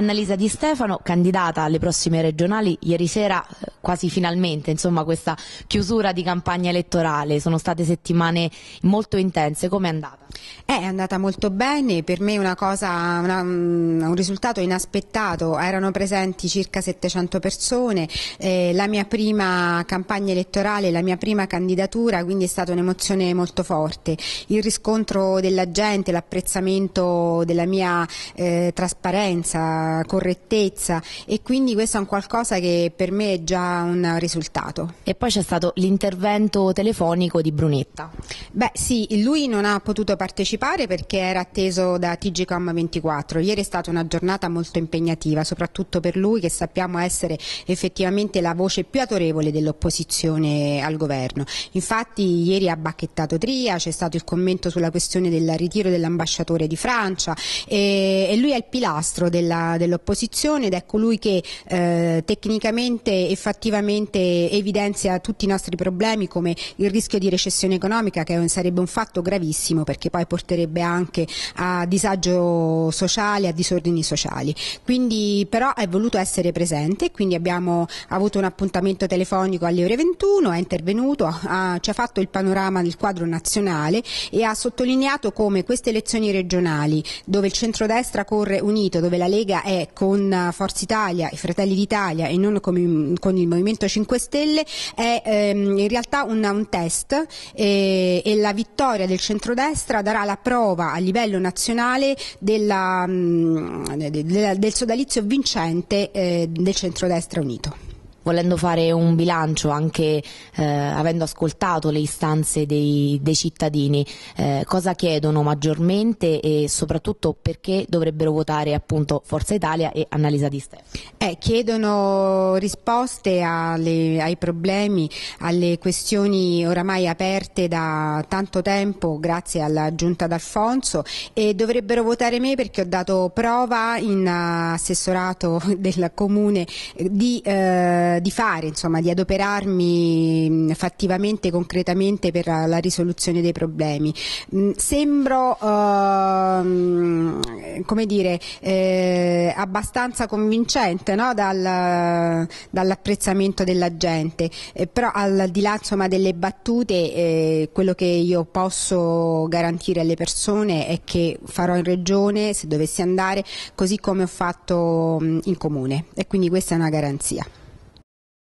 Annalisa Di Stefano, candidata alle prossime regionali, ieri sera eh, quasi finalmente insomma, questa chiusura di campagna elettorale, sono state settimane molto intense, come è andata? Eh, è andata molto bene, per me una cosa, una, mm, un risultato inaspettato, erano presenti circa 700 persone, eh, la mia prima campagna elettorale, la mia prima candidatura, quindi è stata un'emozione molto forte, il riscontro della gente, l'apprezzamento della mia eh, trasparenza, correttezza e quindi questo è un qualcosa che per me è già un risultato. E poi c'è stato l'intervento telefonico di Brunetta. Beh sì, lui non ha potuto partecipare perché era atteso da TGCOM 24. Ieri è stata una giornata molto impegnativa, soprattutto per lui che sappiamo essere effettivamente la voce più autorevole dell'opposizione al governo. Infatti ieri ha bacchettato Tria, c'è stato il commento sulla questione del ritiro dell'ambasciatore di Francia e, e lui è il pilastro della dell'opposizione ed è colui che eh, tecnicamente e effettivamente evidenzia tutti i nostri problemi come il rischio di recessione economica che sarebbe un fatto gravissimo perché poi porterebbe anche a disagio sociale, a disordini sociali. Quindi però è voluto essere presente, e quindi abbiamo avuto un appuntamento telefonico alle ore 21, è intervenuto, ha, ci ha fatto il panorama del quadro nazionale e ha sottolineato come queste elezioni regionali dove il centrodestra corre unito, dove la Lega è con Forza Italia e Fratelli d'Italia e non con, il Movimento 5 Stelle è ehm, in realtà un, un test eh, e la vittoria del centrodestra darà la prova a livello nazionale della, mh, mm, de, de, del sodalizio vincente eh, del centrodestra unito volendo fare un bilancio, anche eh, avendo ascoltato le istanze dei, dei cittadini, eh, cosa chiedono maggiormente e soprattutto perché dovrebbero votare appunto Forza Italia e Annalisa Di Stefano? Eh, chiedono risposte alle, ai problemi, alle questioni oramai aperte da tanto tempo grazie alla giunta d'Alfonso e dovrebbero votare me perché ho dato prova in eh, assessorato del comune di eh, di fare, insomma, di adoperarmi fattivamente, concretamente per la, la risoluzione dei problemi. Mh, sembro, uh, come dire, eh, abbastanza convincente no? Dal, dall'apprezzamento della gente, eh, però al di là insomma, delle battute eh, quello che io posso garantire alle persone è che farò in regione se dovessi andare così come ho fatto mh, in comune e quindi questa è una garanzia.